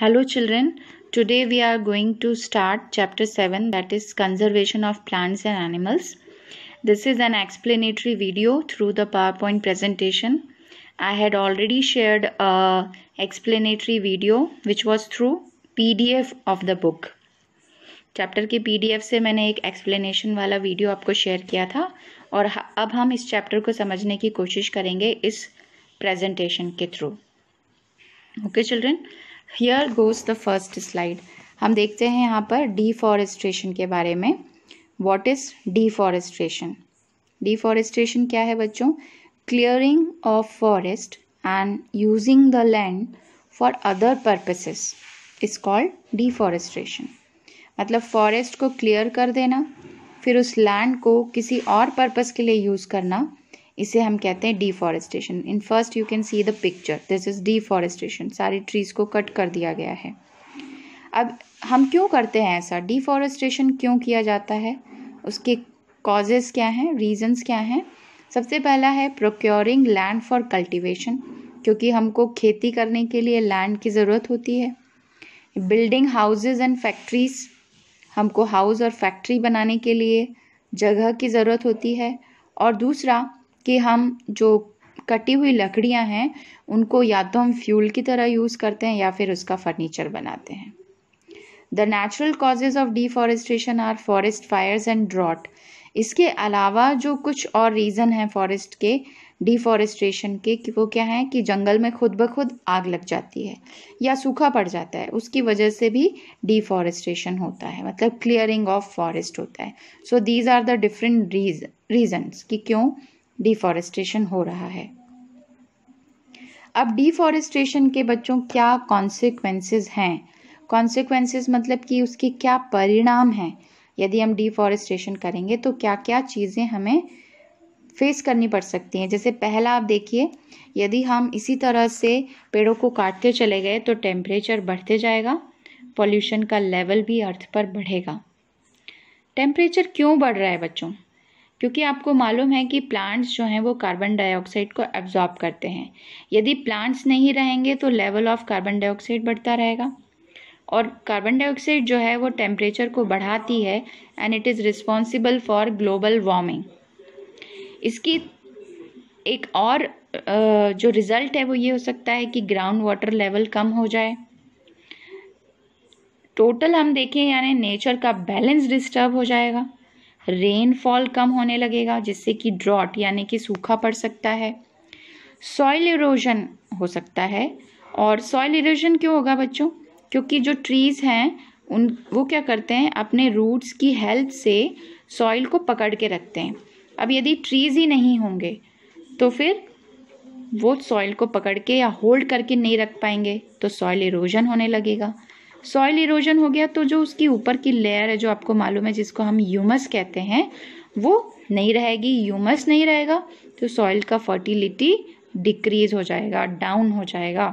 Hello children, today we are going to start chapter 7 that is conservation of plants and animals. This is an explanatory video through the PowerPoint presentation. I had already shared a explanatory video which was through PDF of the book. Chapter के PDF से मैंने एक explanation वाला video आपको share किया था और अब हम इस चैप्टर को समझने की कोशिश करेंगे इस प्रेजेंटेशन के through okay children here goes the first slide हम देखते हैं यहाँ पर डिफॉरेस्ट्रेशन के बारे में वॉट इज़ डिफॉरेस्ट्रेशन डिफॉरेस्ट्रेशन क्या है बच्चों clearing of forest and using the land for other purposes is called deforestation मतलब फॉरेस्ट को क्लियर कर देना फिर उस लैंड को किसी और पर्पज़ के लिए यूज़ करना इसे हम कहते हैं deforestation in first you can see the picture this is deforestation सारी ट्रीज़ को कट कर दिया गया है अब हम क्यों करते हैं ऐसा डिफॉरेस्टेशन क्यों किया जाता है उसके कॉजेज़ क्या हैं रीजंस क्या हैं सबसे पहला है प्रोक्योरिंग लैंड फॉर कल्टिवेशन क्योंकि हमको खेती करने के लिए लैंड की ज़रूरत होती है बिल्डिंग हाउसेज एंड फैक्ट्रीज हमको हाउस और फैक्ट्री बनाने के लिए जगह की ज़रूरत होती है और दूसरा कि हम जो कटी हुई लकड़ियां हैं उनको या तो हम फ्यूल की तरह यूज़ करते हैं या फिर उसका फर्नीचर बनाते हैं the natural causes of deforestation are forest fires and drought इसके अलावा जो कुछ और रीज़न हैं फॉरेस्ट के डिफॉरेस्टेशन के कि वो क्या है कि जंगल में खुद ब खुद आग लग जाती है या सूखा पड़ जाता है उसकी वजह से भी डिफॉरेस्टेशन होता है मतलब क्लियरिंग ऑफ फॉरेस्ट होता है so these are the different re reasons कि क्यों डिफॉरेस्टेशन हो रहा है अब डिफॉरेस्टेशन के बच्चों क्या कॉन्सिक्वेंसेज हैं कॉन्सिक्वेंसेज मतलब कि उसके क्या परिणाम हैं यदि हम डिफॉरेस्टेशन करेंगे तो क्या क्या चीज़ें हमें फेस करनी पड़ सकती हैं जैसे पहला आप देखिए यदि हम इसी तरह से पेड़ों को काटते चले गए तो टेम्परेचर बढ़ते जाएगा पॉल्यूशन का लेवल भी अर्थ पर बढ़ेगा टेम्परेचर क्यों बढ़ रहा है बच्चों क्योंकि आपको मालूम है कि प्लांट्स जो हैं वो कार्बन डाइऑक्साइड को एब्जॉर्ब करते हैं यदि प्लांट्स नहीं रहेंगे तो लेवल ऑफ कार्बन डाइऑक्साइड बढ़ता रहेगा और कार्बन डाइऑक्साइड जो है वो टेम्परेचर को बढ़ाती है and it is responsible for global warming इसकी एक और जो रिज़ल्ट है वो ये हो सकता है कि ग्राउंड वाटर लेवल कम हो जाए टोटल हम देखें यानी नेचर का बैलेंस डिस्टर्ब हो जाएगा रेनफॉल कम होने लगेगा जिससे कि ड्रॉट यानी कि सूखा पड़ सकता है सॉइल इरोजन हो सकता है और सॉइल इरोजन क्यों होगा बच्चों क्योंकि जो ट्रीज़ हैं उन वो क्या करते हैं अपने रूट्स की हेल्प से सॉइल को पकड़ के रखते हैं अब यदि ट्रीज़ ही नहीं होंगे तो फिर वो सॉइल को पकड़ के या होल्ड करके नहीं रख पाएंगे तो सॉइल इरोजन होने लगेगा सॉइल इरोजन हो गया तो जो उसकी ऊपर की लेयर है जो आपको मालूम है जिसको हम यूमस कहते हैं वो नहीं रहेगी यूमस नहीं रहेगा तो सॉइल का फर्टिलिटी डिक्रीज हो जाएगा डाउन हो जाएगा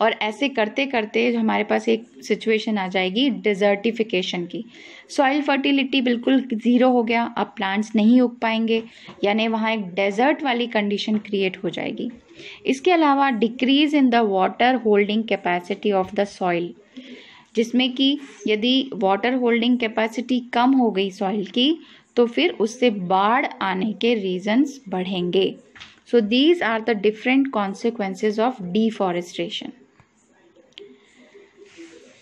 और ऐसे करते करते जो हमारे पास एक सिचुएशन आ जाएगी डिजर्टिफिकेशन की सॉइल फर्टिलिटी बिल्कुल ज़ीरो हो गया अब प्लांट्स नहीं उग पाएंगे यानी वहाँ एक डेजर्ट वाली कंडीशन क्रिएट हो जाएगी इसके अलावा decrease in the water holding capacity of the soil जिसमें कि यदि वाटर होल्डिंग कैपेसिटी कम हो गई सॉइल की तो फिर उससे बाढ़ आने के रीजंस बढ़ेंगे so these are the different consequences of deforestation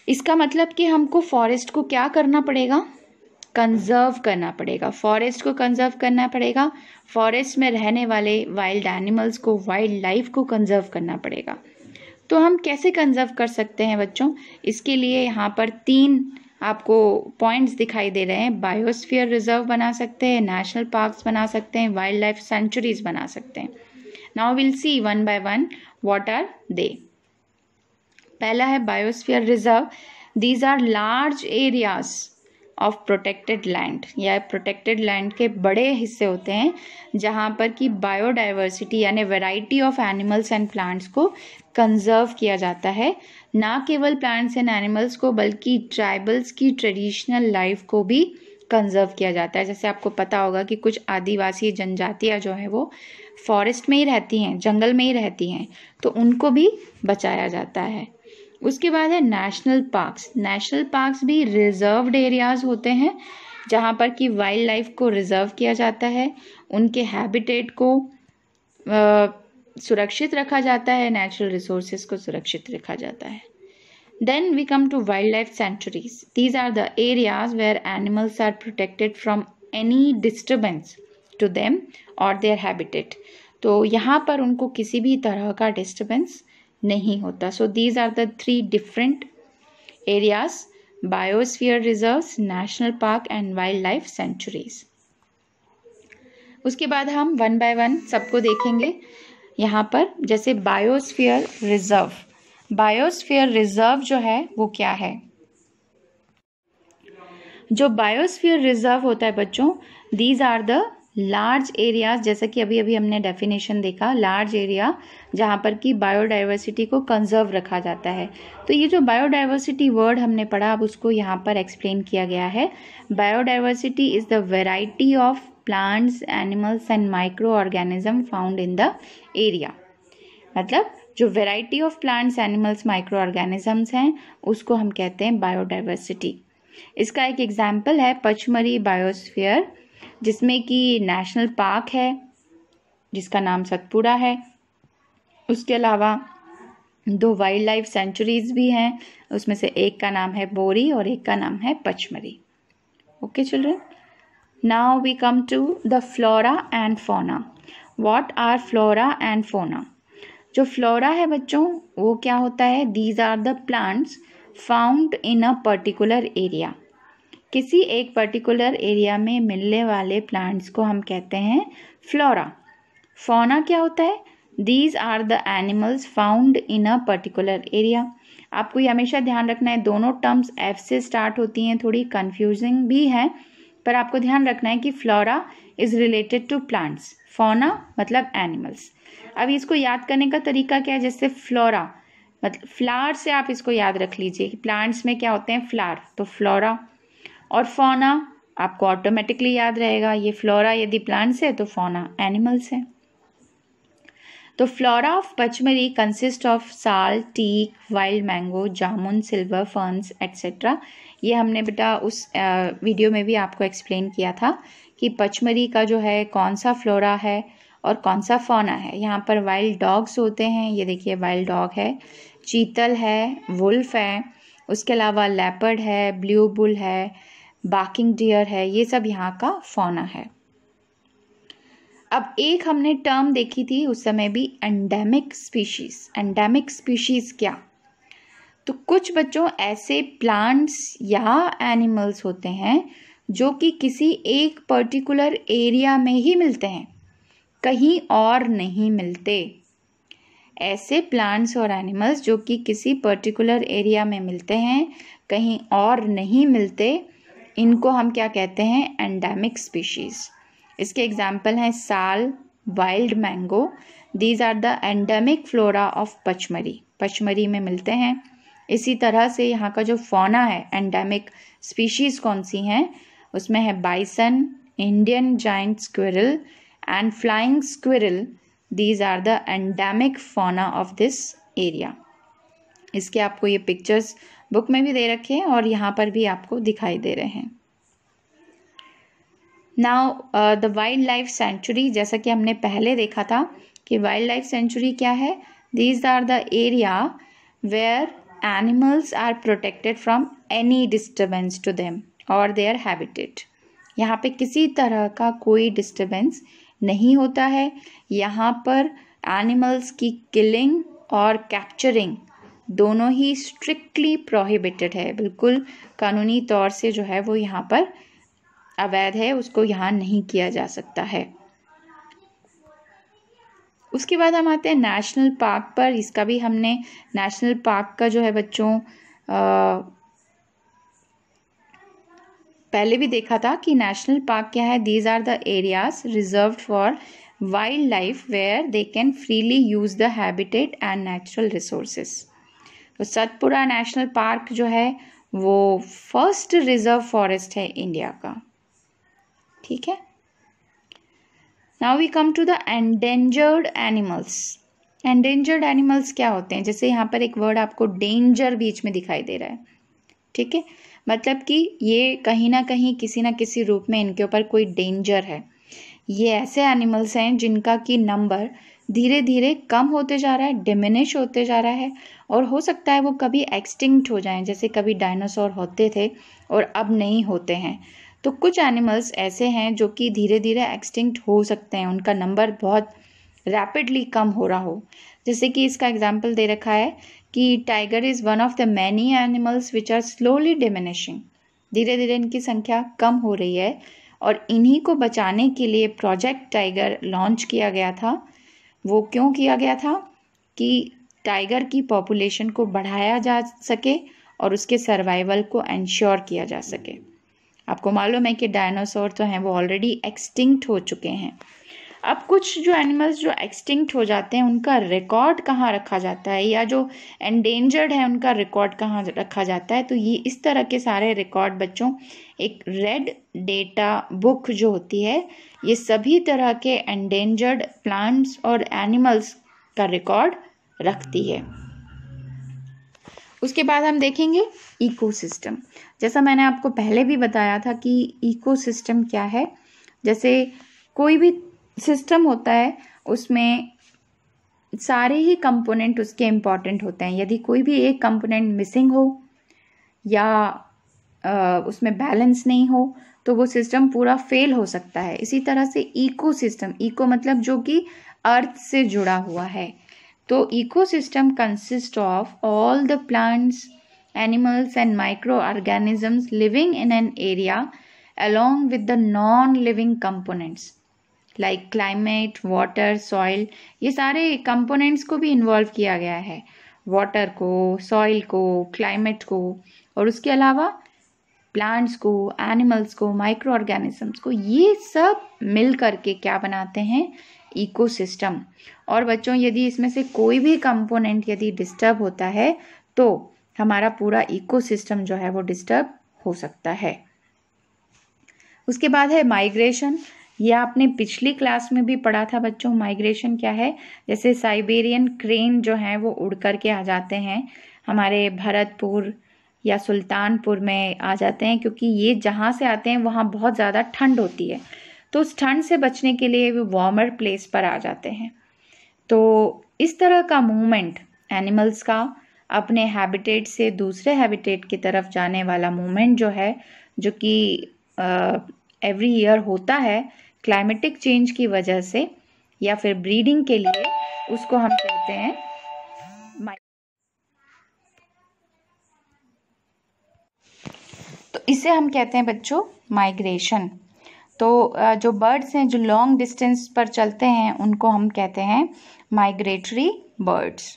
इसका मतलब कि हमको फॉरेस्ट को क्या करना पड़ेगा कंजर्व करना पड़ेगा फॉरेस्ट को कंजर्व करना पड़ेगा फॉरेस्ट में रहने वाले वाइल्ड एनिमल्स को वाइल्ड लाइफ को कंजर्व करना पड़ेगा तो हम कैसे कंजर्व कर सकते हैं बच्चों इसके लिए यहाँ पर तीन आपको पॉइंट्स दिखाई दे रहे हैं बायोस्फीयर रिजर्व बना सकते हैं नेशनल पार्क्स बना सकते हैं वाइल्ड लाइफ सेंचुरीज बना सकते हैं now will see one by one what are they पहला है biosphere reserve these are large areas of protected land या प्रोटेक्टेड लैंड के बड़े हिस्से होते हैं जहाँ पर कि बायोडाइवर्सिटी यानी variety of animals and plants को कंजर्व किया जाता है ना केवल प्लांट्स एंड एनिमल्स को बल्कि ट्राइबल्स की ट्रेडिशनल लाइफ को भी कंजर्व किया जाता है जैसे आपको पता होगा कि कुछ आदिवासी जनजातियाँ जो है वो फॉरेस्ट में ही रहती हैं जंगल में ही रहती हैं तो उनको भी बचाया जाता है उसके बाद है नेशनल पार्क्स नेशनल पार्क्स भी रिजर्वड एरियाज होते हैं जहाँ पर कि वाइल्ड लाइफ को रिज़र्व किया जाता है उनके हैबिटेट को आ, सुरक्षित रखा जाता है नेचुरल रिसोर्स को सुरक्षित रखा जाता है then we come to wildlife sanctuaries these are the areas where animals are protected from any disturbance to them और देयर हैबिटेट तो यहाँ पर उनको किसी भी तरह का डिस्टर्बेंस नहीं होता so these are the three different areas biosphere reserves national park and wildlife sanctuaries उसके बाद हम वन बाय वन सबको देखेंगे यहाँ पर जैसे बायोस्फीयर रिजर्व बायोस्फीयर रिजर्व जो है वो क्या है जो बायोस्फीयर रिजर्व होता है बच्चों these are the large areas जैसा कि अभी अभी हमने डेफिनेशन देखा लार्ज एरिया जहाँ पर कि बायोडाइवर्सिटी को कंजर्व रखा जाता है तो ये जो बायोडाइवर्सिटी वर्ड हमने पढ़ा अब उसको यहाँ पर एक्सप्लेन किया गया है biodiversity is the variety of plants animals and microorganism found in the area मतलब जो variety of plants animals microorganisms हैं उसको हम कहते हैं बायोडाइवर्सिटी इसका एक एग्जाम्पल है पचमरी बायोस्फियर जिसमें कि नेशनल पार्क है जिसका नाम सतपुड़ा है उसके अलावा दो वाइल्ड लाइफ सेंचुरीज भी हैं उसमें से एक का नाम है बोरी और एक का नाम है Pachmarhi okay children now we come to the flora and fauna what are flora and fauna जो फ्लोरा है बच्चों वो क्या होता है these are the plants found in a particular area किसी एक पर्टिकुलर एरिया में मिलने वाले प्लांट्स को हम कहते हैं फ्लोरा फोना क्या होता है these are the animals found in a particular area आपको ये हमेशा ध्यान रखना है दोनों टर्म्स एफ से स्टार्ट होती हैं थोड़ी कन्फ्यूजिंग भी है पर आपको ध्यान रखना है कि flora is related to plants fauna मतलब एनिमल्स अब इसको याद करने का तरीका क्या है जैसे फ्लोरा मतलब फ्लावर से आप इसको याद रख लीजिए कि प्लांट्स में क्या होते हैं फ्लावर तो फ्लोरा और फोना आपको ऑटोमेटिकली याद रहेगा ये फ्लोरा यदि प्लांट्स है तो फोना एनिमल्स है तो flora of Pachmarhi consist of sal teak wild mango jamun silver ferns etcetera ये हमने बेटा उस वीडियो में भी आपको एक्सप्लेन किया था कि पचमरी का जो है कौन सा फ्लोरा है और कौन सा फोना है यहाँ पर वाइल्ड डॉग्स होते हैं ये देखिए वाइल्ड डॉग है चीतल है वुल्फ है उसके अलावा लेपर्ड है ब्लू बुल है बाकिंग डियर है ये सब यहाँ का फोना है अब एक हमने टर्म देखी थी उस समय भी एंडेमिक स्पीशीज एंडेमिक स्पीशीज क्या तो कुछ बच्चों ऐसे प्लांट्स या एनिमल्स होते हैं जो कि किसी एक पर्टिकुलर एरिया में ही मिलते हैं कहीं और नहीं मिलते ऐसे प्लांट्स और एनिमल्स जो कि किसी पर्टिकुलर एरिया में मिलते हैं कहीं और नहीं मिलते इनको हम क्या कहते हैं एंडेमिक स्पीशीज़ इसके एग्जाम्पल हैं sal wild mango these are the endemic flora of Pachmarhi Pachmarhi में मिलते हैं इसी तरह से यहाँ का जो फोना है एंडेमिक स्पीशीज़ कौन सी हैं उसमें है bison Indian giant squirrel and flying squirrel these are the endemic fauna of this area इसके आपको ये पिक्चर्स बुक में भी दे रखे हैं और यहाँ पर भी आपको दिखाई दे रहे हैं now the wildlife sanctuary जैसा कि हमने पहले देखा था कि वाइल्ड लाइफ सेंचुरी क्या है these are the area where animals are protected from any disturbance to them और दे आर हैबिटेड यहाँ पे किसी तरह का कोई डिस्टर्बेंस नहीं होता है यहाँ पर एनिमल्स की किलिंग और कैप्चरिंग दोनों ही स्ट्रिक्टली प्रोहिबिटेड है बिल्कुल कानूनी तौर से जो है वो यहाँ पर अवैध है उसको यहाँ नहीं किया जा सकता है उसके बाद हम आते हैं नेशनल पार्क पर इसका भी हमने नेशनल पार्क का जो है बच्चों आ, पहले भी देखा था कि नेशनल पार्क क्या है these are the areas reserve for wildlife where they can freely use the habitat and natural resources तो सतपुरा नेशनल पार्क जो है वो फर्स्ट रिजर्व फॉरेस्ट है इंडिया का ठीक है now we come to the endangered animals endangered animals क्या होते हैं जैसे यहाँ पर एक वर्ड आपको डेंजर बीच में दिखाई दे रहा है ठीक है मतलब कि ये कहीं ना कहीं किसी ना किसी रूप में इनके ऊपर कोई डेंजर है ये ऐसे एनिमल्स हैं जिनका कि नंबर धीरे धीरे कम होते जा रहा है डिमिनिश होते जा रहा है और हो सकता है वो कभी एक्सटिंक्ट हो जाएं जैसे कभी डायनासोर होते थे और अब नहीं होते हैं तो कुछ एनिमल्स ऐसे हैं जो कि धीरे धीरे एक्सटिंक्ट हो सकते हैं उनका नंबर बहुत रैपिडली कम हो रहा हो जैसे कि इसका एग्जाम्पल दे रखा है कि tiger is one of the many animals which are slowly diminishing धीरे धीरे इनकी संख्या कम हो रही है और इन्हीं को बचाने के लिए प्रोजेक्ट टाइगर लॉन्च किया गया था वो क्यों किया गया था कि टाइगर की पॉपुलेशन को बढ़ाया जा सके और उसके सर्वाइवल को इंश्योर किया जा सके आपको मालूम है कि डायनासोर तो हैं वो ऑलरेडी एक्सटिंक्ट हो चुके हैं अब कुछ जो एनिमल्स जो एक्सटिंक्ट हो जाते हैं उनका रिकॉर्ड कहाँ रखा जाता है या जो एंडेंजर्ड है उनका रिकॉर्ड कहाँ रखा जाता है तो ये इस तरह के सारे रिकॉर्ड बच्चों एक रेड डेटा बुक जो होती है ये सभी तरह के एंडेंजर्ड प्लांट्स और एनिमल्स का रिकॉर्ड रखती है उसके बाद हम देखेंगे इकोसिस्टम जैसा मैंने आपको पहले भी बताया था कि इकोसिस्टम क्या है जैसे कोई भी सिस्टम होता है उसमें सारे ही कंपोनेंट उसके इम्पॉर्टेंट होते हैं यदि कोई भी एक कंपोनेंट मिसिंग हो या उसमें बैलेंस नहीं हो तो वो सिस्टम पूरा फेल हो सकता है इसी तरह से इकोसिस्टम इको मतलब जो कि अर्थ से जुड़ा हुआ है तो ecosystem consist of all the plants animals and microorganisms living in an area along with the non living components like climate water soil ये सारे कंपोनेंट्स को भी इन्वॉल्व किया गया है वाटर को सॉइल को क्लाइमेट को और उसके अलावा प्लांट्स को एनिमल्स को माइक्रो ऑर्गेनिजम्स को ये सब मिल करके क्या बनाते हैं इकोसिस्टम और बच्चों यदि इसमें से कोई भी कंपोनेंट यदि डिस्टर्ब होता है तो हमारा पूरा इकोसिस्टम जो है वो डिस्टर्ब हो सकता है उसके बाद है माइग्रेशन ये आपने पिछली क्लास में भी पढ़ा था बच्चों माइग्रेशन क्या है जैसे साइबेरियन क्रेन जो हैं वो उड़ कर के आ जाते हैं हमारे भरतपुर या सुल्तानपुर में आ जाते हैं क्योंकि ये जहाँ से आते हैं वहाँ बहुत ज़्यादा ठंड होती है तो उस ठंड से बचने के लिए वे वार्मर प्लेस पर आ जाते हैं तो इस तरह का मूवमेंट एनिमल्स का अपने हैबिटेट से दूसरे हैबिटेट की तरफ जाने वाला मूवमेंट जो है जो कि एवरी ईयर होता है क्लाइमेटिक चेंज की वजह से या फिर ब्रीडिंग के लिए उसको हम कहते हैं तो इसे हम कहते हैं बच्चों माइग्रेशन तो जो बर्ड्स हैं जो लॉन्ग डिस्टेंस पर चलते हैं उनको हम कहते हैं migratory birds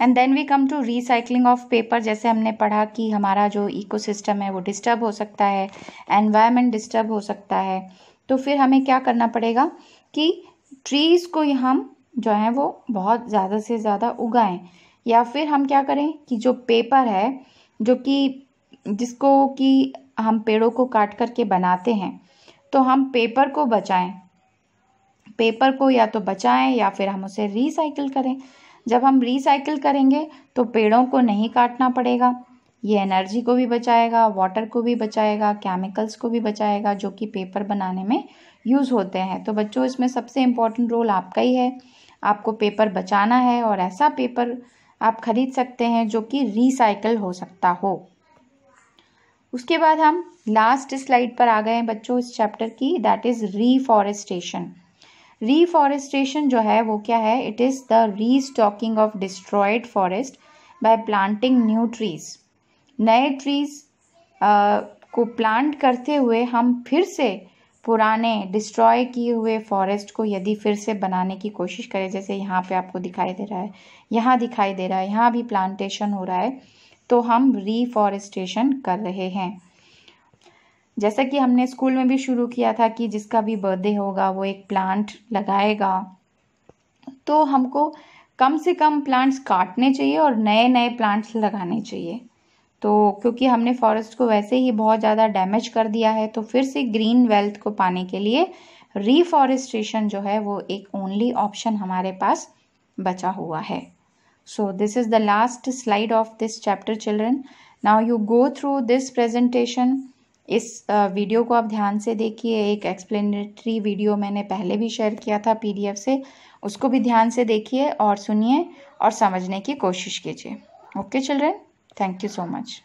and then we come to recycling of paper जैसे हमने पढ़ा कि हमारा जो इकोसिस्टम है वो डिस्टर्ब हो सकता है एनवायरमेंट डिस्टर्ब हो सकता है तो फिर हमें क्या करना पड़ेगा कि ट्रीज़ को हम जो है वो बहुत ज़्यादा से ज़्यादा उगाएं या फिर हम क्या करें कि जो पेपर है जो कि जिसको कि हम पेड़ों को काट करके बनाते हैं तो हम पेपर को बचाएं पेपर को या तो बचाएं या फिर हम उसे रिसाइकिल करें जब हम रिसाइकिल करेंगे तो पेड़ों को नहीं काटना पड़ेगा ये एनर्जी को भी बचाएगा वाटर को भी बचाएगा केमिकल्स को भी बचाएगा जो कि पेपर बनाने में यूज़ होते हैं तो बच्चों इसमें सबसे इम्पॉर्टेंट रोल आपका ही है आपको पेपर बचाना है और ऐसा पेपर आप खरीद सकते हैं जो कि रिसाइकल हो सकता हो उसके बाद हम लास्ट स्लाइड पर आ गए हैं बच्चों इस चैप्टर की दैट इज़ रीफॉरेस्टेशन रीफॉरेस्टेशन जो है वो क्या है it is the restocking of destroyed forest by planting new trees नए ट्रीज को प्लांट करते हुए हम फिर से पुराने डिस्ट्रॉय किए हुए फॉरेस्ट को यदि फिर से बनाने की कोशिश करें जैसे यहाँ पे आपको दिखाई दे रहा है यहाँ दिखाई दे रहा है यहाँ भी प्लांटेशन हो रहा है तो हम रीफॉरेस्टेशन कर रहे हैं जैसा कि हमने स्कूल में भी शुरू किया था कि जिसका भी बर्थडे होगा वो एक प्लांट लगाएगा तो हमको कम से कम प्लांट्स काटने चाहिए और नए नए प्लांट्स लगाने चाहिए तो क्योंकि हमने फॉरेस्ट को वैसे ही बहुत ज़्यादा डैमेज कर दिया है तो फिर से ग्रीन वेल्थ को पाने के लिए रिफॉरेस्टेशन जो है वो एक ओनली ऑप्शन हमारे पास बचा हुआ है so this is the last slide of this chapter children now you go through this presentation इस वीडियो को आप ध्यान से देखिए एक एक्सप्लेनेटरी वीडियो मैंने पहले भी शेयर किया था पीडीएफ से उसको भी ध्यान से देखिए और सुनिए और समझने की कोशिश कीजिए okay children thank you so much